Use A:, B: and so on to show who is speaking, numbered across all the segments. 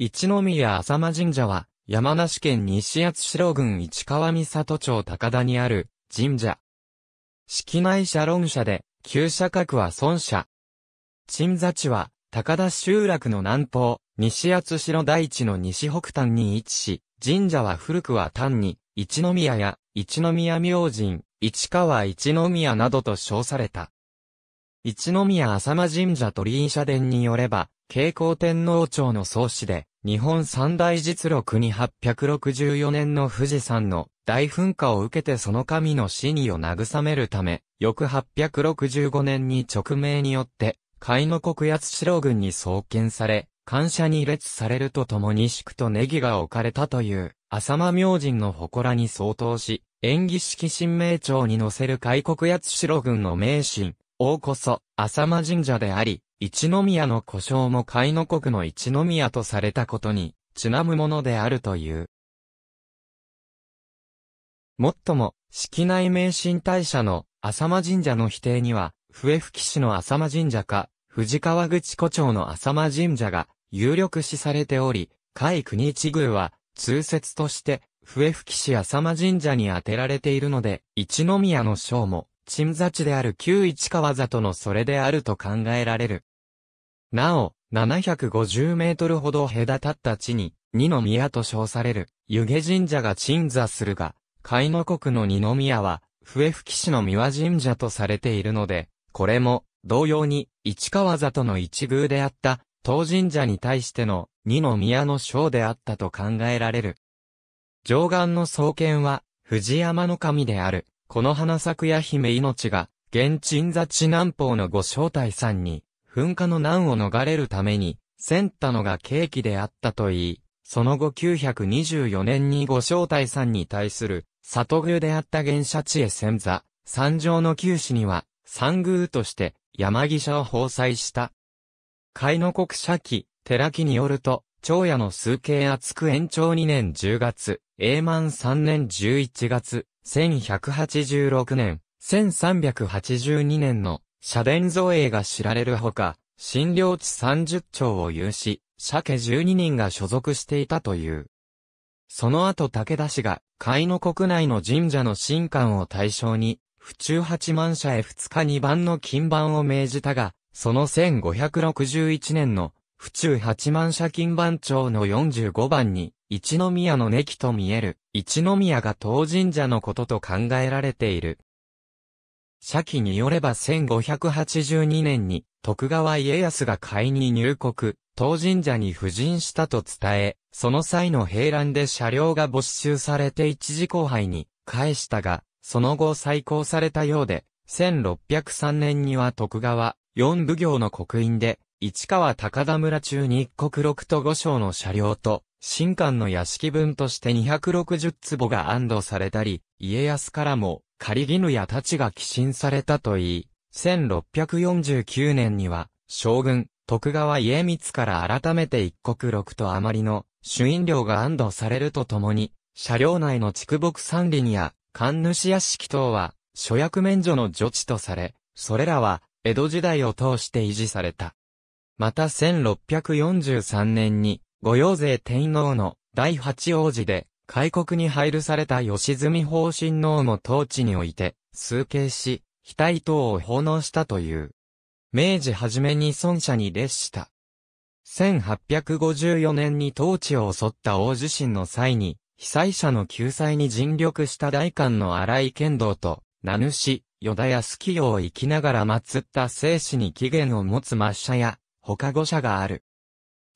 A: 一宮浅間神社は、山梨県西八代郡市川三里町高田にある神社。式内社論社で、旧社格は孫社。鎮座地は、高田集落の南東、西八代大地の西北端に位置し、神社は古くは単に、一宮や、一宮明神、市川一宮などと称された。一宮浅間神社鳥居社殿によれば、慶光天皇朝の創始で、日本三大実録に864年の富士山の大噴火を受けてその神の死にを慰めるため、翌865年に直命によって、海の国八代軍に創建され、感謝に列されるとともに宿とネギが置かれたという、浅間明神の祠に相当し、演技式神明帳に載せる開国八代軍の名神、王こそ、浅間神社であり、一宮の故障も海の国の一宮とされたことに、ちなむものであるという。もっとも、式内名神大社の浅間神社の否定には、笛吹市の浅間神社か、藤川口古町の浅間神社が有力視されており、甲斐国一宮は、通説として、笛吹市浅間神社に当てられているので、一宮の章も、鎮座地である旧市川座とのそれであると考えられる。なお、750メートルほど隔たった地に、二宮と称される、湯気神社が鎮座するが、海の国の二宮は、笛吹市の三輪神社とされているので、これも、同様に、市川座との一宮であった、東神社に対しての、二宮の章であったと考えられる。上岸の創建は、藤山の神である、この花咲姫命が、現鎮座地南方のご正体さんに、噴火の難を逃れるために、千太のが契機であったといい、その後924年にご正体さんに対する、里宮であった現社地へ千座、三条の九死には、三宮として、山木社を放災した。海の国社記、寺記によると、長屋の数形厚く延長2年10月、永満3年11月、1186年、1382年の社殿造営が知られるほか、診療地30町を有し、鮭12人が所属していたという。その後武田氏が、海の国内の神社の神官を対象に、府中八万社へ2日2番の金番を命じたが、その1561年の、府中八万社金番町の45番に、一宮の根木と見える、一宮が東神社のことと考えられている。社記によれば1582年に徳川家康が会に入国、東神社に布陣したと伝え、その際の平乱で車両が没収されて一時後輩に返したが、その後再興されたようで、1603年には徳川四奉行の刻印で、市川高田村中に一国六都五省の車両と、新館の屋敷分として260坪が安堵されたり、家康からも仮犬やたちが寄進されたといい、1649年には将軍、徳川家光から改めて一国六と余りの主飲料が安堵されるとともに、車両内の畜牧三輪や、神主屋敷等は、諸役免除の除地とされ、それらは、江戸時代を通して維持された。また1643年に、御用税天皇の第八王子で、開国に配慮された吉住法親王の統治において、崇敬し、額等を奉納したという。明治初めに孫者に列した。1854年に統治を襲った大地震の際に、被災者の救済に尽力した大官の荒井剣道と、名主、与田や月夜を生きながら祀った生死に起源を持つ抹茶や、他御社がある。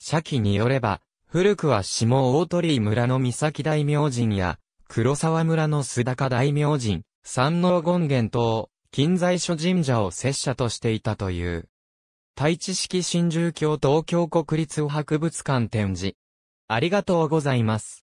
A: 社記によれば、古くは下大鳥居村の三崎大明神や、黒沢村の須高大明神、三能権現等、近在所神社を拙者としていたという。太地式神獣教東京国立博物館展示。ありがとうございます。